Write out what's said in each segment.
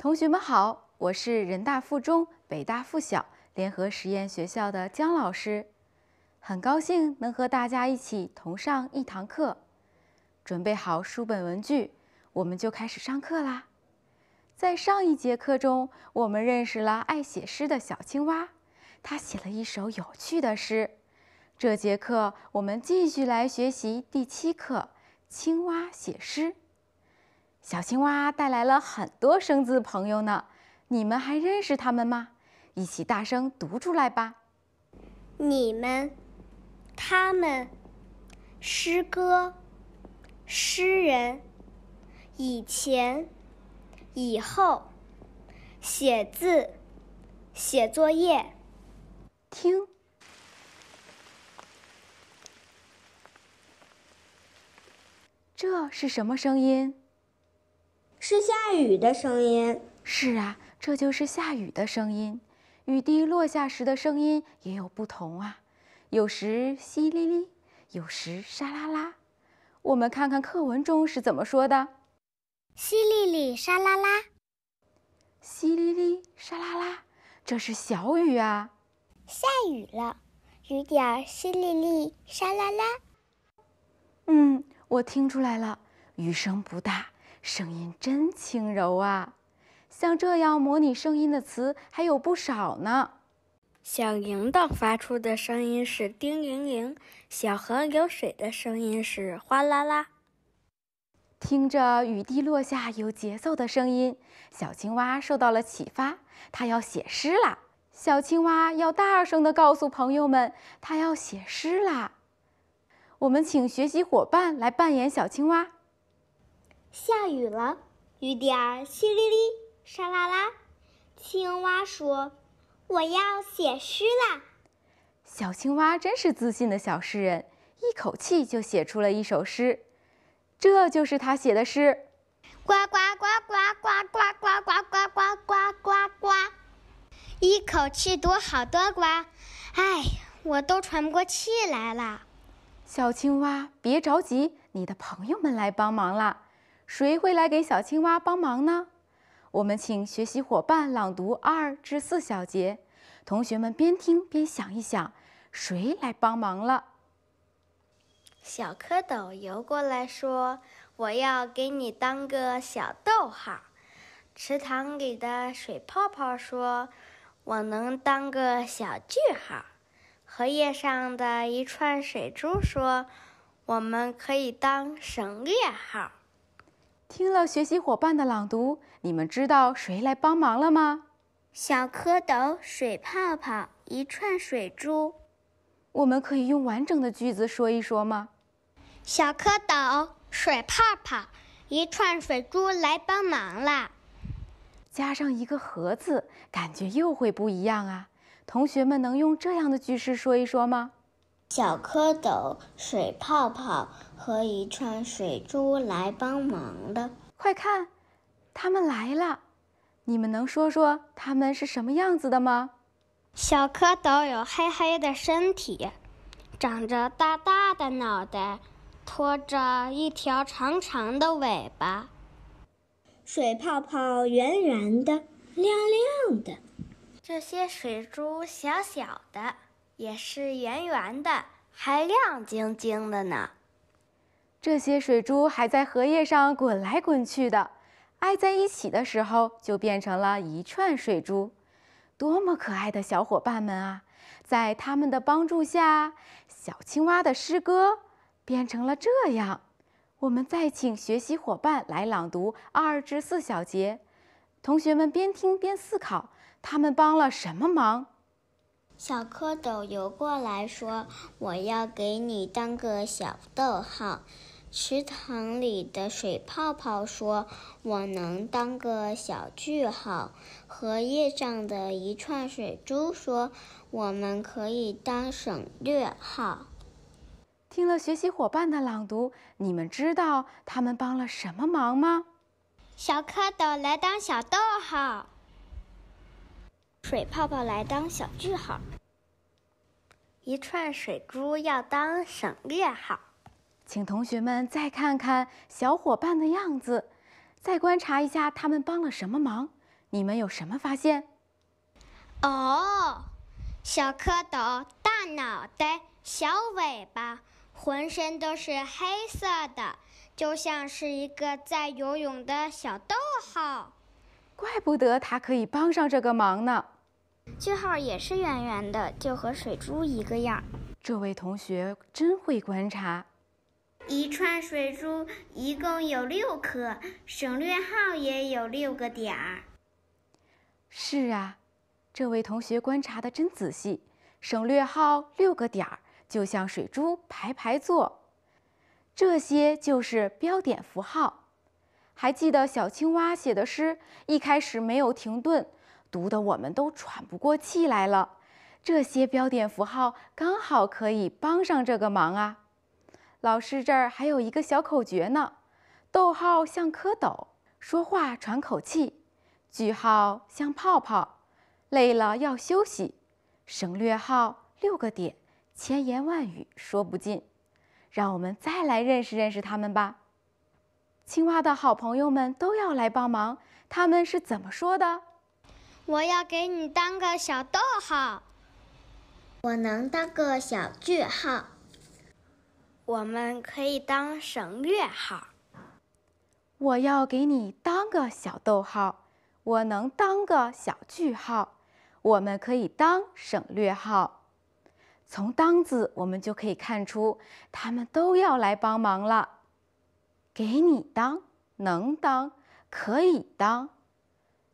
同学们好，我是人大附中、北大附小联合实验学校的姜老师，很高兴能和大家一起同上一堂课。准备好书本文具，我们就开始上课啦。在上一节课中，我们认识了爱写诗的小青蛙，他写了一首有趣的诗。这节课我们继续来学习第七课《青蛙写诗》。小青蛙带来了很多生字朋友呢，你们还认识他们吗？一起大声读出来吧！你们，他们，诗歌，诗人，以前，以后，写字，写作业，听，这是什么声音？是下雨的声音。是啊，这就是下雨的声音。雨滴落下时的声音也有不同啊，有时淅沥沥，有时沙啦啦。我们看看课文中是怎么说的：淅沥沥，沙啦啦，淅沥沥，沙啦啦，这是小雨啊。下雨了，雨点儿淅沥沥，沙啦啦。嗯，我听出来了，雨声不大。声音真轻柔啊！像这样模拟声音的词还有不少呢。小铃铛发出的声音是叮铃铃，小河流水的声音是哗啦啦。听着雨滴落下有节奏的声音，小青蛙受到了启发，它要写诗啦。小青蛙要大声地告诉朋友们，它要写诗啦。我们请学习伙伴来扮演小青蛙。下雨了，雨点儿淅沥沥，沙啦啦。青蛙说：“我要写诗啦！”小青蛙真是自信的小诗人，一口气就写出了一首诗。这就是他写的诗：呱呱呱呱呱呱呱呱呱呱呱呱。一口气多好多呱，哎，我都喘不过气来了。小青蛙，别着急，你的朋友们来帮忙啦。谁会来给小青蛙帮忙呢？我们请学习伙伴朗读二至四小节，同学们边听边想一想，谁来帮忙了？小蝌蚪游过来，说：“我要给你当个小逗号。”池塘里的水泡泡说：“我能当个小句号。”荷叶上的一串水珠说：“我们可以当省略号。”听了学习伙伴的朗读，你们知道谁来帮忙了吗？小蝌蚪、水泡泡、一串水珠，我们可以用完整的句子说一说吗？小蝌蚪、水泡泡、一串水珠来帮忙了。加上一个“盒子，感觉又会不一样啊！同学们能用这样的句式说一说吗？小蝌蚪、水泡泡和一串水珠来帮忙的，快看，他们来了！你们能说说他们是什么样子的吗？小蝌蚪有黑黑的身体，长着大大的脑袋，拖着一条长长的尾巴。水泡泡圆圆的，亮亮的。这些水珠小小的。也是圆圆的，还亮晶晶的呢。这些水珠还在荷叶上滚来滚去的，挨在一起的时候就变成了一串水珠。多么可爱的小伙伴们啊！在他们的帮助下，小青蛙的诗歌变成了这样。我们再请学习伙伴来朗读二至四小节，同学们边听边思考，他们帮了什么忙？小蝌蚪游过来，说：“我要给你当个小逗号。”池塘里的水泡泡说：“我能当个小句号。”荷叶上的一串水珠说：“我们可以当省略号。”听了学习伙伴的朗读，你们知道他们帮了什么忙吗？小蝌蚪来当小逗号。水泡泡来当小句号，一串水珠要当省略号。请同学们再看看小伙伴的样子，再观察一下他们帮了什么忙。你们有什么发现？哦，小蝌蚪，大脑袋，小尾巴，浑身都是黑色的，就像是一个在游泳的小逗号。怪不得他可以帮上这个忙呢。句号也是圆圆的，就和水珠一个样。这位同学真会观察。一串水珠一共有六颗，省略号也有六个点儿。是啊，这位同学观察的真仔细。省略号六个点儿，就像水珠排排坐。这些就是标点符号。还记得小青蛙写的诗，一开始没有停顿，读的我们都喘不过气来了。这些标点符号刚好可以帮上这个忙啊！老师这儿还有一个小口诀呢：逗号像蝌蚪说话喘口气，句号像泡泡累了要休息，省略号六个点千言万语说不尽。让我们再来认识认识它们吧。青蛙的好朋友们都要来帮忙，他们是怎么说的？我要给你当个小逗号，我能当个小句号，我们可以当省略号。我要给你当个小逗号，我能当个小句号，我们可以当省略号。从“当”字，我们就可以看出，他们都要来帮忙了。给你当，能当，可以当，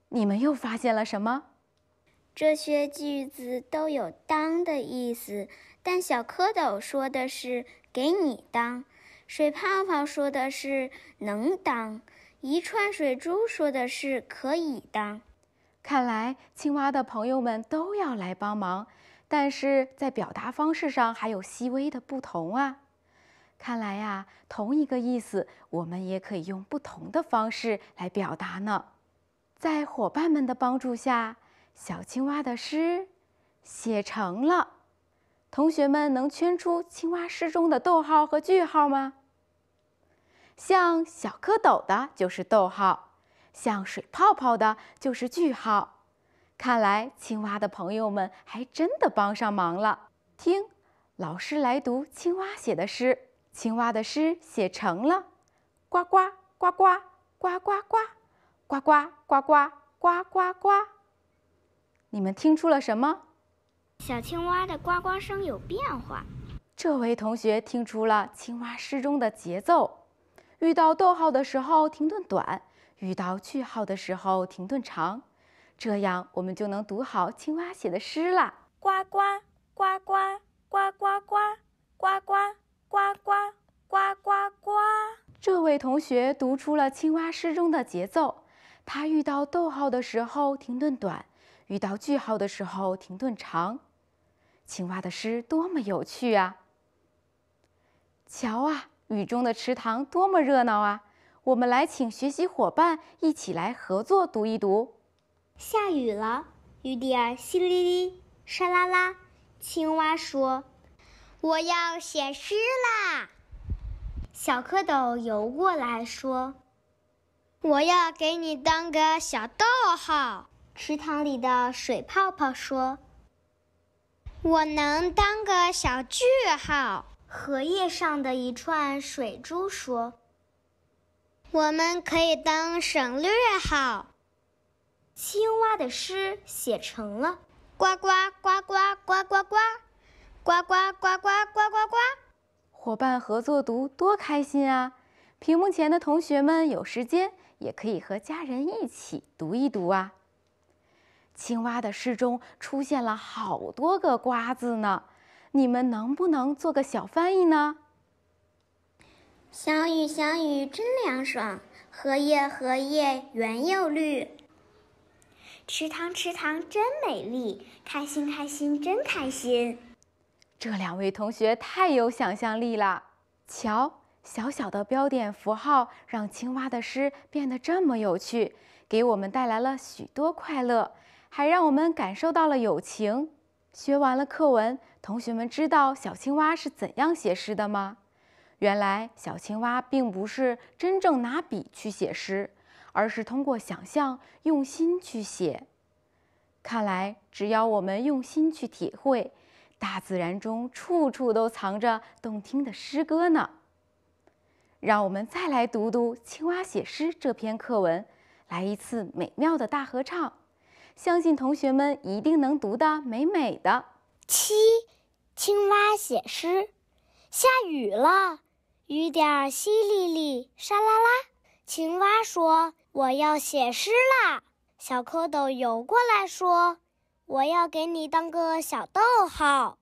你们又发现了什么？这些句子都有“当”的意思，但小蝌蚪说的是“给你当”，水泡泡说的是“能当”，一串水珠说的是“可以当”。看来青蛙的朋友们都要来帮忙，但是在表达方式上还有细微的不同啊。看来呀，同一个意思，我们也可以用不同的方式来表达呢。在伙伴们的帮助下，小青蛙的诗写成了。同学们能圈出青蛙诗中的逗号和句号吗？像小蝌蚪的就是逗号，像水泡泡的就是句号。看来青蛙的朋友们还真的帮上忙了。听，老师来读青蛙写的诗。青蛙的诗写成了，呱呱呱呱呱呱呱，呱呱呱呱呱呱呱。你们听出了什么？小青蛙的呱呱声有变化。这位同学听出了青蛙诗中的节奏：遇到逗号的时候停顿短，遇到句号的时候停顿长。这样我们就能读好青蛙写的诗了。呱呱呱呱呱呱呱，呱呱。呱呱呱呱呱！这位同学读出了青蛙诗中的节奏，他遇到逗号的时候停顿短，遇到句号的时候停顿长。青蛙的诗多么有趣啊！瞧啊，雨中的池塘多么热闹啊！我们来请学习伙伴一起来合作读一读：下雨了，雨点儿淅沥沥，沙啦啦。青蛙说。我要写诗啦！小蝌蚪游过来说：“我要给你当个小逗号。”池塘里的水泡泡说：“我能当个小句号。”荷叶上的一串水珠说：“我们可以当省略号。”青蛙的诗写成了：“呱呱呱呱呱呱呱。”呱呱呱呱呱呱呱，伙伴合作读多开心啊！屏幕前的同学们有时间也可以和家人一起读一读啊。青蛙的诗中出现了好多个“呱”字呢，你们能不能做个小翻译呢？小雨小雨真凉爽，荷叶荷叶圆又绿。池塘池塘真美丽，开心开心真开心。这两位同学太有想象力了！瞧，小小的标点符号让青蛙的诗变得这么有趣，给我们带来了许多快乐，还让我们感受到了友情。学完了课文，同学们知道小青蛙是怎样写诗的吗？原来，小青蛙并不是真正拿笔去写诗，而是通过想象、用心去写。看来，只要我们用心去体会。大自然中处处都藏着动听的诗歌呢。让我们再来读读《青蛙写诗》这篇课文，来一次美妙的大合唱。相信同学们一定能读得美美的。七，青蛙写诗。下雨了，雨点儿淅沥沥，沙啦啦。青蛙说：“我要写诗啦！”小蝌蚪游过来说。我要给你当个小逗号。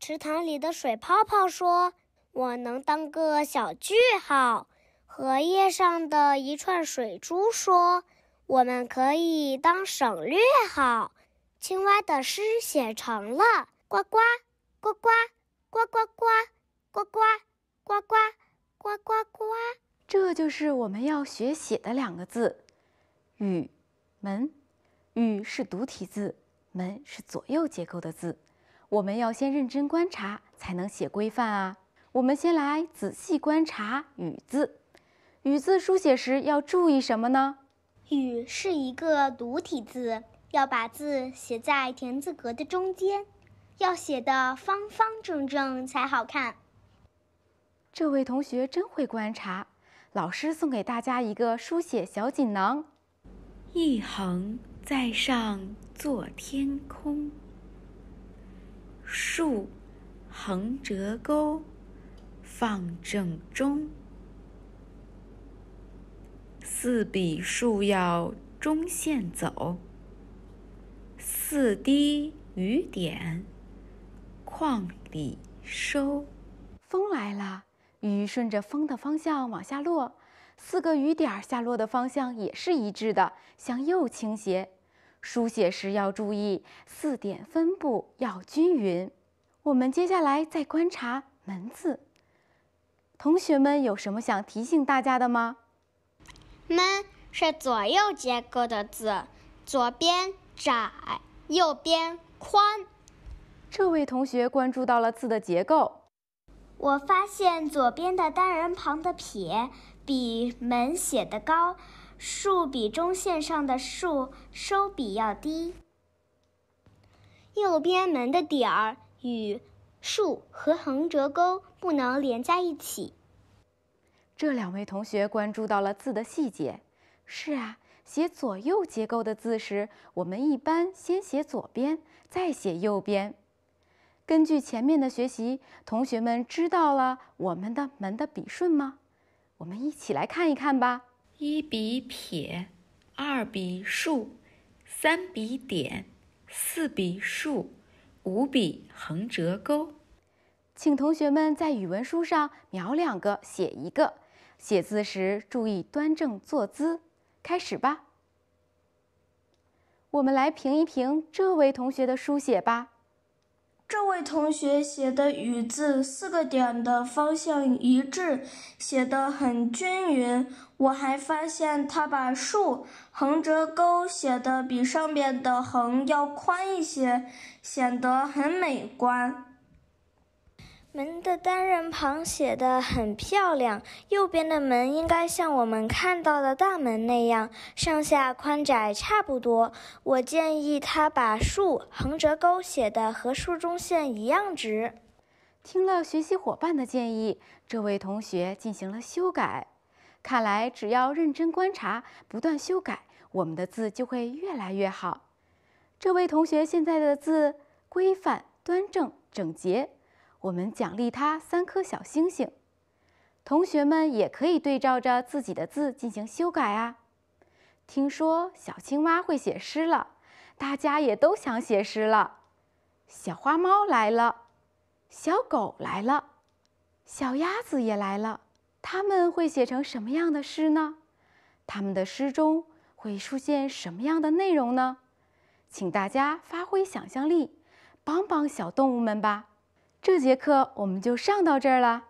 池塘里的水泡泡说：“我能当个小句号。”荷叶上的一串水珠说：“我们可以当省略号。”青蛙的诗写成了：呱呱，呱呱，呱呱呱，呱呱，呱呱，呱呱呱。这就是我们要学写的两个字：雨，门。雨是独体字。门是左右结构的字，我们要先认真观察，才能写规范啊。我们先来仔细观察雨字，雨字书写时要注意什么呢？雨是一个独体字，要把字写在田字格的中间，要写的方方正正才好看。这位同学真会观察，老师送给大家一个书写小锦囊：一横。在上做天空，竖，横折钩，放正中。四笔竖要中线走，四滴雨点，框里收。风来了，雨顺着风的方向往下落，四个雨点儿下落的方向也是一致的，向右倾斜。书写时要注意四点分布要均匀。我们接下来再观察“门”字。同学们有什么想提醒大家的吗？“门”是左右结构的字，左边窄，右边宽。这位同学关注到了字的结构。我发现左边的单人旁的撇比“门”写的高。竖比中线上的竖收笔要低。右边门的点儿与竖和横折钩不能连在一起。这两位同学关注到了字的细节。是啊，写左右结构的字时，我们一般先写左边，再写右边。根据前面的学习，同学们知道了我们的门的笔顺吗？我们一起来看一看吧。一笔撇，二笔竖，三笔点，四笔竖，五笔横折钩。请同学们在语文书上描两个，写一个。写字时注意端正坐姿，开始吧。我们来评一评这位同学的书写吧。这位同学写的雨字四个点的方向一致，写的很均匀。我还发现他把竖横折钩写的比上边的横要宽一些，显得很美观。门的单人旁写得很漂亮，右边的门应该像我们看到的大门那样，上下宽窄差不多。我建议他把竖横折钩写的和竖中线一样直。听了学习伙伴的建议，这位同学进行了修改。看来只要认真观察，不断修改，我们的字就会越来越好。这位同学现在的字规范、端正、整洁。我们奖励他三颗小星星。同学们也可以对照着自己的字进行修改啊。听说小青蛙会写诗了，大家也都想写诗了。小花猫来了，小狗来了，小鸭子也来了。他们会写成什么样的诗呢？他们的诗中会出现什么样的内容呢？请大家发挥想象力，帮帮小动物们吧。这节课我们就上到这儿了。